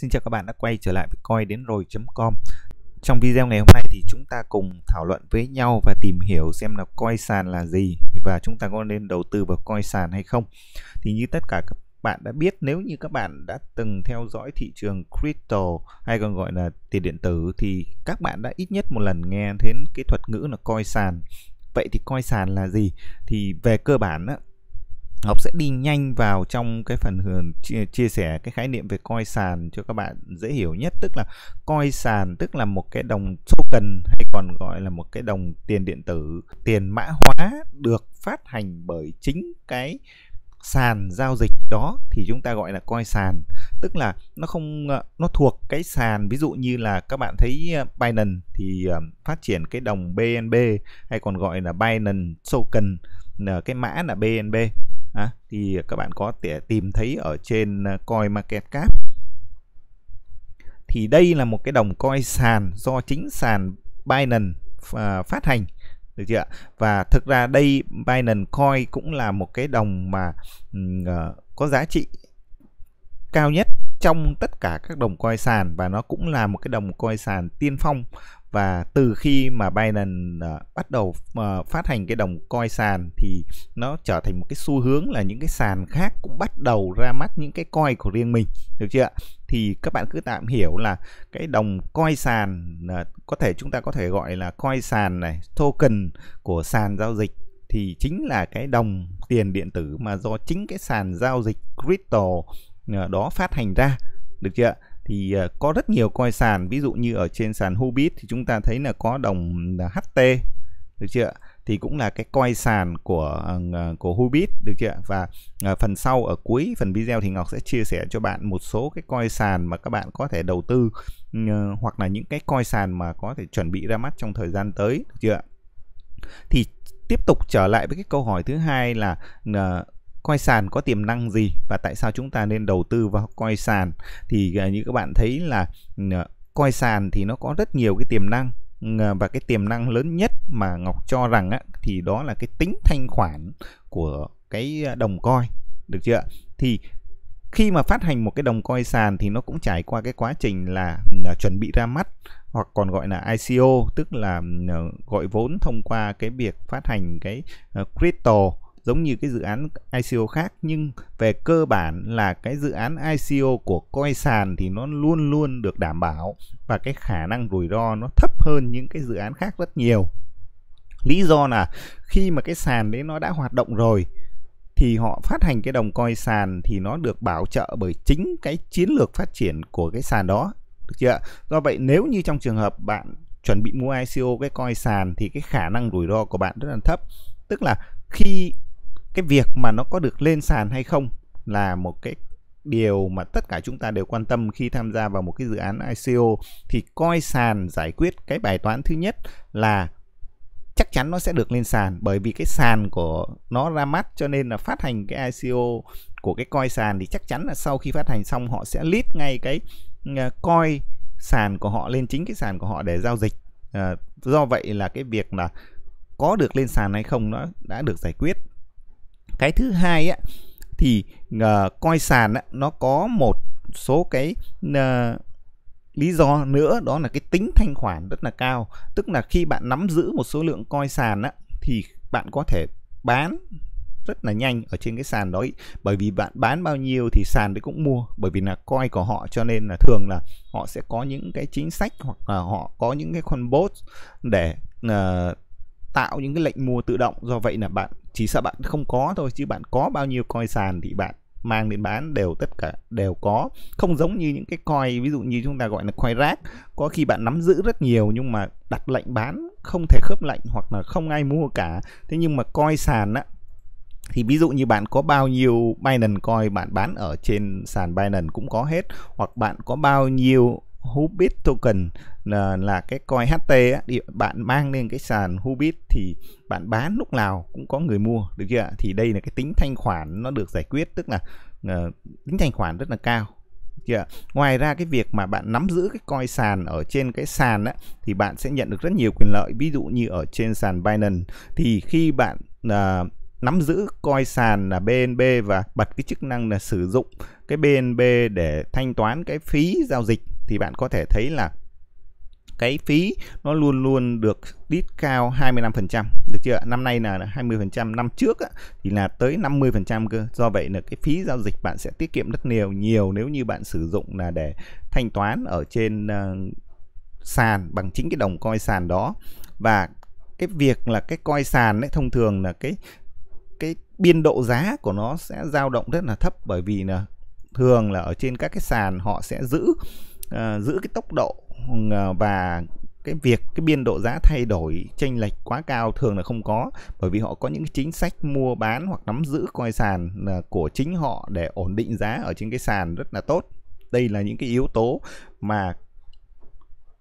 Xin chào các bạn đã quay trở lại với coi đến rồi.com Trong video ngày hôm nay thì chúng ta cùng thảo luận với nhau và tìm hiểu xem là coi sàn là gì và chúng ta có nên đầu tư vào coi sàn hay không Thì như tất cả các bạn đã biết nếu như các bạn đã từng theo dõi thị trường crypto hay còn gọi là tiền điện tử thì các bạn đã ít nhất một lần nghe đến cái thuật ngữ là coi sàn vậy thì coi sàn là gì thì về cơ bản á, Ngọc sẽ đi nhanh vào trong cái phần ờ, chia, chia sẻ cái khái niệm về coi sàn cho các bạn dễ hiểu nhất tức là coi sàn tức là một cái đồng token hay còn gọi là một cái đồng tiền điện tử tiền mã hóa được phát hành bởi chính cái sàn giao dịch đó thì chúng ta gọi là coi sàn tức là nó không ờ, nó thuộc cái sàn ví dụ như là các bạn thấy ờ, Binance thì phát triển cái đồng BNB hay còn gọi là Binance token cái mã là BNB à, thì các bạn có thể tìm thấy ở trên ờ, coin market cap thì đây là một cái đồng coin sàn do chính sàn Binance uh, phát hành được chưa và thực ra đây Binance Coin cũng là một cái đồng mà uh, có giá trị cao nhất trong tất cả các đồng coin sàn và nó cũng là một cái đồng coin sàn tiên phong và từ khi mà Binance ờ, bắt đầu ờ, phát hành cái đồng coin sàn thì nó trở thành một cái xu hướng là những cái sàn khác cũng bắt đầu ra mắt những cái coin của riêng mình được chưa ạ thì các bạn cứ tạm hiểu là cái đồng coin sàn ờ, có thể chúng ta có thể gọi là coin sàn này token của sàn giao dịch thì chính là cái đồng tiền điện tử mà do chính cái sàn giao dịch crypto đó phát hành ra được chưa thì ờ, có rất nhiều coi sàn ví dụ như ở trên sàn Hobbit thì chúng ta thấy là có đồng ờ, HT được chưa thì cũng là cái coi sàn của ờ, của Hobbit được chưa và phần sau ở cuối phần video thì Ngọc sẽ chia sẻ cho bạn một số cái coi sàn mà các bạn có thể đầu tư hoặc là những cái coi sàn mà có thể chuẩn bị ra mắt trong thời gian tới được chưa thì tiếp tục trở lại với cái câu hỏi thứ hai là coi sàn có tiềm năng gì và tại sao chúng ta nên đầu tư vào coi sàn thì à, như các bạn thấy là à, coi sàn thì nó có rất nhiều cái tiềm năng à, và cái tiềm năng lớn nhất mà Ngọc cho rằng á, thì đó là cái tính thanh khoản của cái đồng coi được chưa thì khi mà phát hành một cái đồng coi sàn thì nó cũng trải qua cái quá trình là, là chuẩn bị ra mắt hoặc còn gọi là ICO tức là gọi vốn thông qua cái việc phát hành cái crypto giống như cái dự án ICO khác nhưng về cơ bản là cái dự án ICO của coi sàn thì nó luôn luôn được đảm bảo và cái khả năng rủi ro nó thấp hơn những cái dự án khác rất nhiều lý do là khi mà cái sàn đấy nó đã hoạt động rồi thì họ phát hành cái đồng coi sàn thì nó được bảo trợ bởi chính cái chiến lược phát triển của cái sàn đó được chưa do vậy nếu như trong trường hợp bạn chuẩn bị mua ICO cái coi sàn thì cái khả năng rủi ro của bạn rất là thấp tức là khi cái việc mà nó có được lên sàn hay không là một cái điều mà tất cả chúng ta đều quan tâm khi tham gia vào một cái dự án ICO thì coi sàn giải quyết cái bài toán thứ nhất là chắc chắn nó sẽ được lên sàn bởi vì cái sàn của nó ra mắt cho nên là phát hành cái ICO của cái coi sàn thì chắc chắn là sau khi phát hành xong họ sẽ list ngay cái ờ, coi sàn của họ lên chính cái sàn của họ để giao dịch ờ, do vậy là cái việc là có được lên sàn hay không nó đã được giải quyết cái thứ hai á thì uh, coi sàn á, nó có một số cái uh, lý do nữa đó là cái tính thanh khoản rất là cao tức là khi bạn nắm giữ một số lượng coi sàn á, thì bạn có thể bán rất là nhanh ở trên cái sàn đó ý. bởi vì bạn bán bao nhiêu thì sàn đấy cũng mua bởi vì là coi của họ cho nên là thường là họ sẽ có những cái chính sách hoặc là họ có những cái con bot để uh, tạo những cái lệnh mua tự động do vậy là bạn chỉ sợ bạn không có thôi chứ bạn có bao nhiêu coi sàn thì bạn mang đến bán đều tất cả đều có không giống như những cái coi ví dụ như chúng ta gọi là coi rác có khi bạn nắm giữ rất nhiều nhưng mà đặt lệnh bán không thể khớp lệnh hoặc là không ai mua cả thế nhưng mà coi sàn á thì ví dụ như bạn có bao nhiêu Binance coin bạn bán ở trên sàn Binance cũng có hết hoặc bạn có bao nhiêu Hubit token là, là cái coin HT á, thì bạn mang lên cái sàn Hubit thì bạn bán lúc nào cũng có người mua được chưa ạ? Thì đây là cái tính thanh khoản nó được giải quyết tức là uh, tính thanh khoản rất là cao chưa Ngoài ra cái việc mà bạn nắm giữ cái coin sàn ở trên cái sàn á thì bạn sẽ nhận được rất nhiều quyền lợi ví dụ như ở trên sàn Binance thì khi bạn uh, nắm giữ coi sàn là BNB và bật cái chức năng là sử dụng cái BNB để thanh toán cái phí giao dịch thì bạn có thể thấy là cái phí nó luôn luôn được đít cao 25% được chưa năm nay là 20% năm trước á, thì là tới 50% cơ do vậy là cái phí giao dịch bạn sẽ tiết kiệm rất nhiều nhiều nếu như bạn sử dụng là để thanh toán ở trên uh, sàn bằng chính cái đồng coi sàn đó và cái việc là cái coi sàn ấy thông thường là cái cái biên độ giá của nó sẽ dao động rất là thấp bởi vì là thường là ở trên các cái sàn họ sẽ giữ Ờ, giữ cái tốc độ ờ, và cái việc cái biên độ giá thay đổi chênh lệch quá cao thường là không có bởi vì họ có những chính sách mua bán hoặc nắm giữ coi sàn ờ, của chính họ để ổn định giá ở trên cái sàn rất là tốt đây là những cái yếu tố mà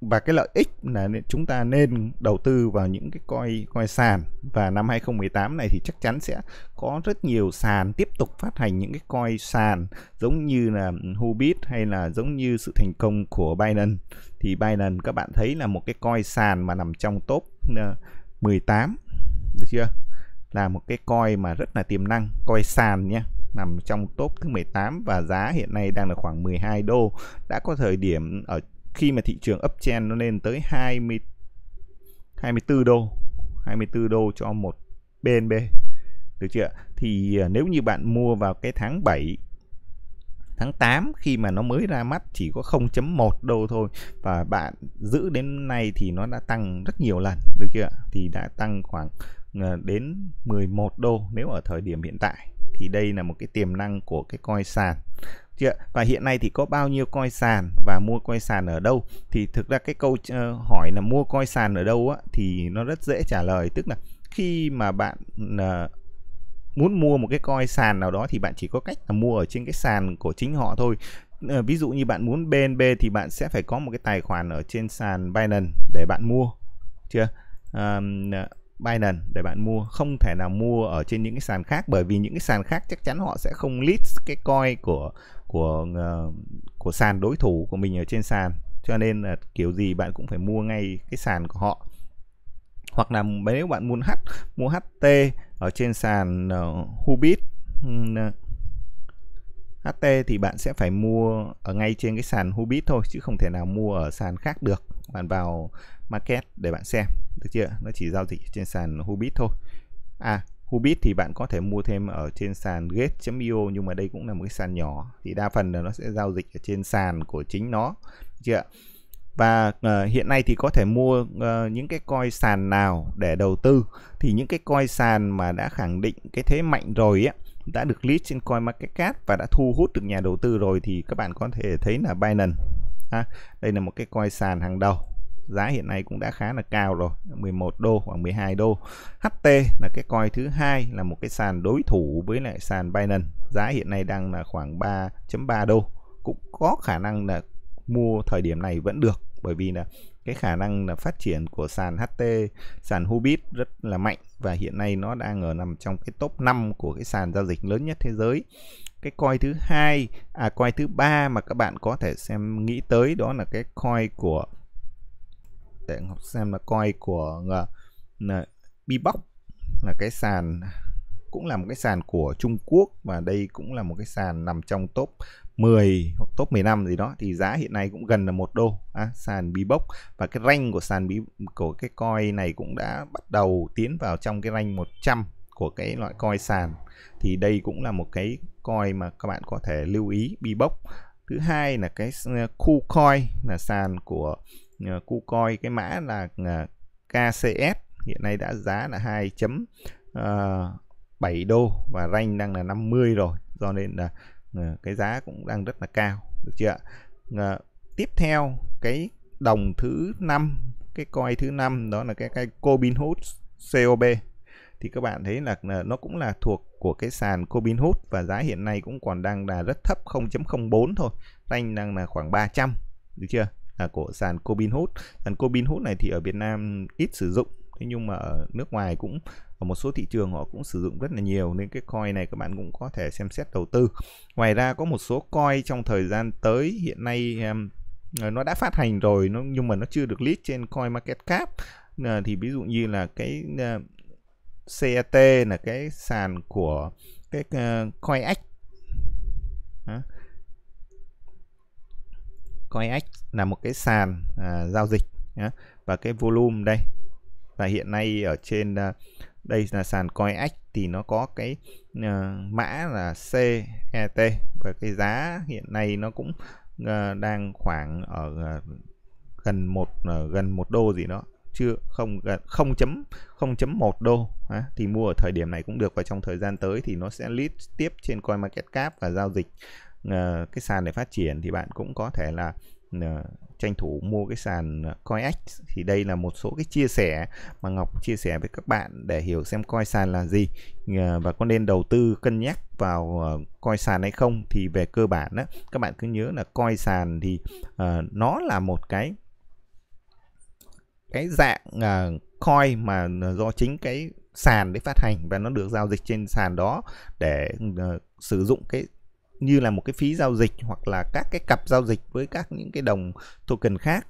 và cái lợi ích là chúng ta nên đầu tư vào những cái coi coi sàn và năm 2018 này thì chắc chắn sẽ có rất nhiều sàn tiếp tục phát hành những cái coi sàn giống như là Hubit hay là giống như sự thành công của Binance thì Binance các bạn thấy là một cái coi sàn mà nằm trong top 18 ờ, được chưa là một cái coi mà rất là tiềm năng coi sàn nhé nằm trong top thứ 18 và giá hiện nay đang là khoảng 12 đô đã có thời điểm ở khi mà thị trường uptrend nó lên tới 20 24 đô 24 đô cho một BNB được chưa thì à, nếu như bạn mua vào cái tháng 7 tháng 8 khi mà nó mới ra mắt chỉ có 0.1 đô thôi và bạn giữ đến nay thì nó đã tăng rất nhiều lần được chưa thì đã tăng khoảng à, đến 11 đô nếu ở thời điểm hiện tại thì đây là một cái tiềm năng của cái coi sàn và hiện nay thì có bao nhiêu coi sàn và mua coi sàn ở đâu thì thực ra cái câu ờ, hỏi là mua coi sàn ở đâu á thì nó rất dễ trả lời tức là khi mà bạn ờ, muốn mua một cái coi sàn nào đó thì bạn chỉ có cách là mua ở trên cái sàn của chính họ thôi ờ, ví dụ như bạn muốn BNB thì bạn sẽ phải có một cái tài khoản ở trên sàn Binance để bạn mua chưa Binance để bạn mua không thể nào mua ở trên những cái sàn khác bởi vì những cái sàn khác chắc chắn họ sẽ không list cái coin của của ờ, của sàn đối thủ của mình ở trên sàn cho nên là kiểu gì bạn cũng phải mua ngay cái sàn của họ hoặc là nếu bạn muốn h mua ht ở trên sàn ờ, hubit ờ, ht thì bạn sẽ phải mua ở ngay trên cái sàn hubit thôi chứ không thể nào mua ở sàn khác được bạn vào market để bạn xem được chưa nó chỉ giao dịch trên sàn Hubit thôi à Hubit thì bạn có thể mua thêm ở trên sàn gate.io nhưng mà đây cũng là một cái sàn nhỏ thì đa phần là nó sẽ giao dịch ở trên sàn của chính nó được chưa và uh, hiện nay thì có thể mua uh, những cái coi sàn nào để đầu tư thì những cái coi sàn mà đã khẳng định cái thế mạnh rồi á đã được list trên CoinMarketCap và đã thu hút được nhà đầu tư rồi thì các bạn có thể thấy là Binance à, đây là một cái coin sàn hàng đầu giá hiện nay cũng đã khá là cao rồi 11 đô khoảng 12 đô HT là cái coin thứ hai là một cái sàn đối thủ với lại sàn Binance giá hiện nay đang là khoảng 3.3 đô cũng có khả năng là mua thời điểm này vẫn được bởi vì là cái khả năng là phát triển của sàn HT sàn Hubit rất là mạnh và hiện nay nó đang ở nằm trong cái top 5 của cái sàn giao dịch lớn nhất thế giới cái coin thứ hai à coin thứ ba mà các bạn có thể xem nghĩ tới đó là cái coin của để học xem là coin của uh, là cái sàn cũng là một cái sàn của Trung Quốc và đây cũng là một cái sàn nằm trong top 10 hoặc top 15 gì đó thì giá hiện nay cũng gần là một đô à, sàn Bbox và cái rank của sàn Bi của cái coin này cũng đã bắt đầu tiến vào trong cái rank 100 của cái loại coi sàn thì đây cũng là một cái coi mà các bạn có thể lưu ý bi bốc thứ hai là cái khu ờ, KuCoin là sàn của khu ờ, KuCoin cái mã là ờ, KCS hiện nay đã giá là 2.7 đô và range đang là 50 rồi do nên là cái giá cũng đang rất là cao được chưa ạ tiếp theo cái đồng thứ năm cái coin thứ năm đó là cái cái Cobinhood COB thì các bạn thấy là ờ, nó cũng là thuộc của cái sàn Cobinhood và giá hiện nay cũng còn đang là rất thấp 0.04 thôi range đang là khoảng 300 được chưa là của sàn Cobinhood sàn Cobinhood này thì ở Việt Nam ít sử dụng thế nhưng mà ở nước ngoài cũng ở một số thị trường họ cũng sử dụng rất là nhiều nên cái coin này các bạn cũng có thể xem xét đầu tư ngoài ra có một số coin trong thời gian tới hiện nay ờ, nó đã phát hành rồi nó nhưng mà nó chưa được list trên coin market cap ờ, thì ví dụ như là cái CET là cái sàn của cái uh, ờ, CoinX CoinX là một cái sàn à, giao dịch nhá. và cái volume đây và hiện nay ở trên uh, đây là sàn CoinX thì nó có cái uh, mã là CET và cái giá hiện nay nó cũng uh, đang khoảng ở uh, gần một uh, gần một đô gì đó chưa không không chấm một đô à, thì mua ở thời điểm này cũng được và trong thời gian tới thì nó sẽ list tiếp trên coin market cap và giao dịch uh, cái sàn để phát triển thì bạn cũng có thể là uh, tranh thủ mua cái sàn CoinX thì đây là một số cái chia sẻ mà Ngọc chia sẻ với các bạn để hiểu xem coi sàn là gì ờ, và có nên đầu tư cân nhắc vào coi sàn hay không thì về cơ bản đó các bạn cứ nhớ là coi sàn thì uh, nó là một cái cái dạng uh, coin mà do chính cái sàn để phát hành và nó được giao dịch trên sàn đó để uh, sử dụng cái như là một cái phí giao dịch hoặc là các cái cặp giao dịch với các những cái đồng token khác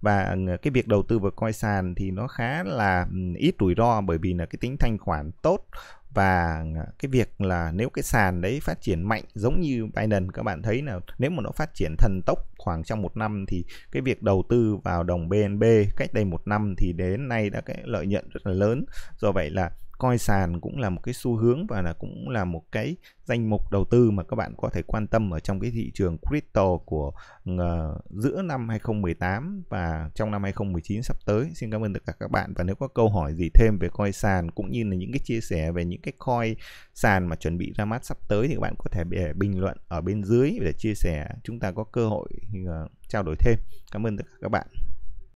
và à, cái việc đầu tư vào coin sàn thì nó khá là ít rủi ro bởi vì là cái tính thanh khoản tốt và cái việc là nếu cái sàn đấy phát triển mạnh giống như Binance các bạn thấy là nếu mà nó phát triển thần tốc khoảng trong một năm thì cái việc đầu tư vào đồng BNB cách đây một năm thì đến nay đã cái lợi nhuận rất là lớn do vậy là coi sàn cũng là một cái xu hướng và là cũng là một cái danh mục đầu tư mà các bạn có thể quan tâm ở trong cái thị trường crypto của uh, giữa năm 2018 và trong năm 2019 sắp tới. Xin cảm ơn tất cả các bạn và nếu có câu hỏi gì thêm về coi sàn cũng như là những cái chia sẻ về những cái coi sàn mà chuẩn bị ra mắt sắp tới thì các bạn có thể bình luận ở bên dưới để chia sẻ chúng ta có cơ hội uh, trao đổi thêm. Cảm ơn tất cả các bạn.